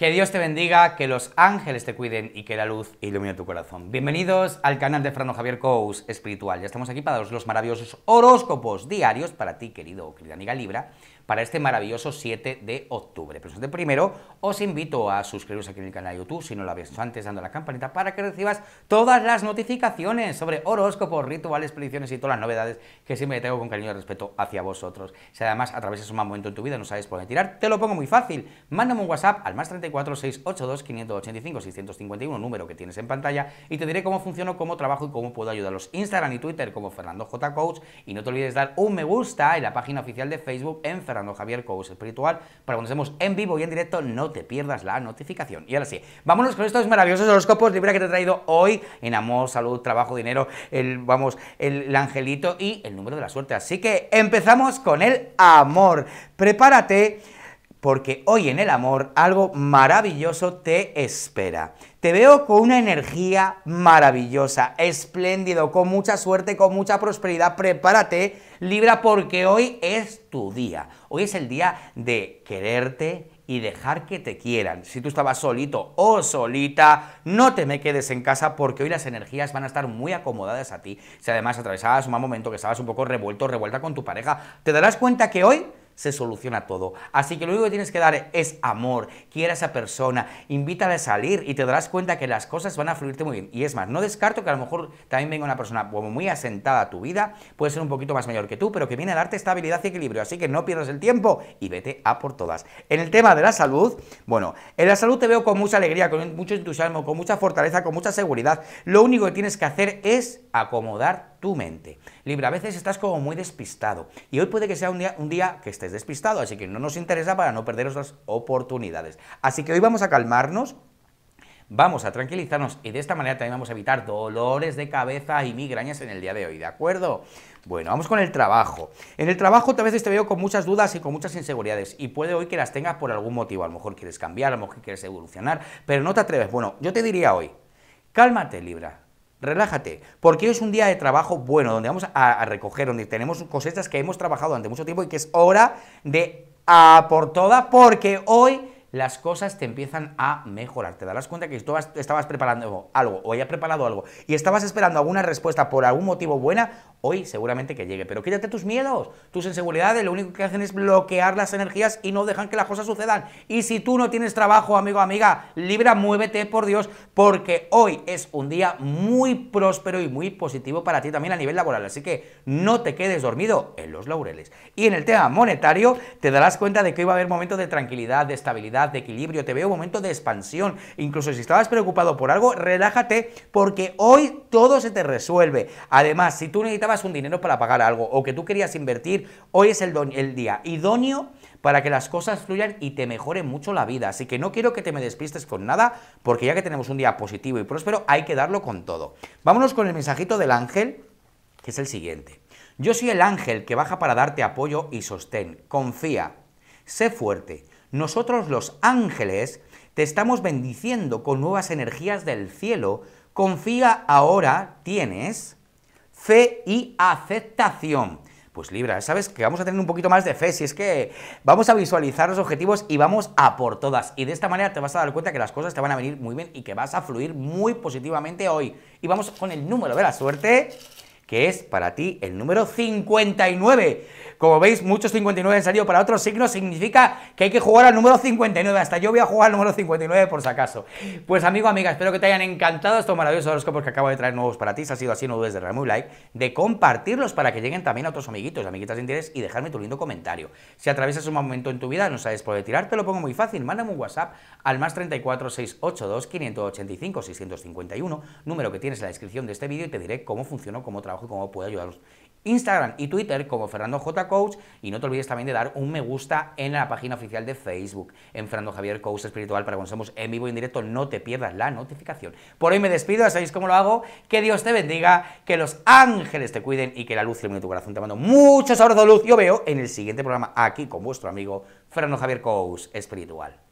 Que Dios te bendiga, que los ángeles te cuiden y que la luz ilumine tu corazón. Bienvenidos al canal de Frano Javier Cous Espiritual. Ya estamos aquí para los maravillosos horóscopos diarios para ti, querido o querida amiga Libra, para este maravilloso 7 de octubre. Pero antes de primero, os invito a suscribiros aquí en el canal de YouTube, si no lo habéis hecho antes, dando la campanita para que recibas todas las notificaciones sobre horóscopos, rituales, predicciones y todas las novedades que siempre tengo con cariño y respeto hacia vosotros. Si además atravesas un mal momento en tu vida no sabes por qué tirar, te lo pongo muy fácil. Mándame un WhatsApp al más 34 682 585 651, número que tienes en pantalla, y te diré cómo funciono, cómo trabajo y cómo puedo ayudarlos. Instagram y Twitter como Fernando J. Coach, y no te olvides dar un me gusta en la página oficial de Facebook en Fernando Javier, coach espiritual, para cuando estemos en vivo y en directo no te pierdas la notificación. Y ahora sí, vámonos con estos maravillosos horóscopos Libra que te he traído hoy en amor, salud, trabajo, dinero, el, vamos, el angelito y el número de la suerte. Así que empezamos con el amor. Prepárate porque hoy en el amor algo maravilloso te espera. Te veo con una energía maravillosa, espléndido, con mucha suerte, con mucha prosperidad. Prepárate, Libra, porque hoy es tu día. Hoy es el día de quererte y dejar que te quieran. Si tú estabas solito o solita, no te me quedes en casa porque hoy las energías van a estar muy acomodadas a ti. Si además atravesabas un momento, que estabas un poco revuelto, revuelta con tu pareja, te darás cuenta que hoy se soluciona todo. Así que lo único que tienes que dar es amor, quiera a esa persona, invítala a salir y te darás cuenta que las cosas van a fluirte muy bien. Y es más, no descarto que a lo mejor también venga una persona muy asentada a tu vida, puede ser un poquito más mayor que tú, pero que viene a darte estabilidad y equilibrio. Así que no pierdas el tiempo y vete a por todas. En el tema de la salud, bueno, en la salud te veo con mucha alegría, con mucho entusiasmo, con mucha fortaleza, con mucha seguridad. Lo único que tienes que hacer es acomodar tu mente. Libra, a veces estás como muy despistado y hoy puede que sea un día, un día que estés despistado, así que no nos interesa para no perder las oportunidades. Así que hoy vamos a calmarnos, vamos a tranquilizarnos y de esta manera también vamos a evitar dolores de cabeza y migrañas en el día de hoy, ¿de acuerdo? Bueno, vamos con el trabajo. En el trabajo a veces te veo con muchas dudas y con muchas inseguridades y puede hoy que las tengas por algún motivo, a lo mejor quieres cambiar, a lo mejor quieres evolucionar, pero no te atreves. Bueno, yo te diría hoy, cálmate Libra, relájate, porque hoy es un día de trabajo bueno, donde vamos a, recoger, donde tenemos cosechas que hemos trabajado durante mucho tiempo y que es hora de a por todas, porque hoy las cosas te empiezan a mejorar. Te darás cuenta que tú estabas preparando algo o hayas preparado algo y estabas esperando alguna respuesta por algún motivo buena, hoy seguramente que llegue. Pero quítate tus miedos, tus inseguridades, lo único que hacen es bloquear las energías y no dejan que las cosas sucedan. Y si tú no tienes trabajo, amigo, amiga, Libra, muévete por Dios, porque hoy es un día muy próspero y muy positivo para ti también a nivel laboral. Así que no te quedes dormido en los laureles. Y en el tema monetario, te darás cuenta de que iba a haber momentos de tranquilidad, de estabilidad de equilibrio, te veo un momento de expansión. Incluso si estabas preocupado por algo, relájate porque hoy todo se te resuelve. Además, si tú necesitabas un dinero para pagar algo o que tú querías invertir, hoy es el, el día idóneo para que las cosas fluyan y te mejore mucho la vida. Así que no quiero que te me despistes con nada, porque ya que tenemos un día positivo y próspero, hay que darlo con todo. Vámonos con el mensajito del ángel, que es el siguiente. Yo soy el ángel que baja para darte apoyo y sostén. Confía, sé fuerte, nosotros los ángeles te estamos bendiciendo con nuevas energías del cielo. Confía ahora, tienes fe y aceptación. Pues Libra, sabes que vamos a tener un poquito más de fe, si es que vamos a visualizar los objetivos y vamos a por todas. Y de esta manera te vas a dar cuenta que las cosas te van a venir muy bien y que vas a fluir muy positivamente hoy. Y vamos con el número de la suerte, que es para ti el número 59. Como veis, muchos 59 han salido para otros signos, significa que hay que jugar al número 59. Hasta yo voy a jugar al número 59 por si acaso. Pues amigo, amiga, espero que te hayan encantado estos maravillosos horóscopos que acabo de traer nuevos para ti. Si ha sido así, no dudes de darme un like, de compartirlos para que lleguen también a otros amiguitos, amiguitas de interés y dejarme tu lindo comentario. Si atraviesas un momento en tu vida, no sabes por qué tirar, te lo pongo muy fácil. Mándame un WhatsApp al más 34 682 585 651, número que tienes en la descripción de este vídeo y te diré cómo funciona, cómo trabajo y cómo puedo ayudaros. Instagram y Twitter como Fernando J. Coach y no te olvides también de dar un me gusta en la página oficial de Facebook, en Fernando Javier Coach Espiritual, para cuando en vivo y en directo no te pierdas la notificación. Por hoy me despido, ya sabéis cómo lo hago, que Dios te bendiga, que los ángeles te cuiden y que la luz ilumine tu corazón. Te mando muchos abrazos de luz, yo veo en el siguiente programa aquí con vuestro amigo Fernando Javier Coach Espiritual.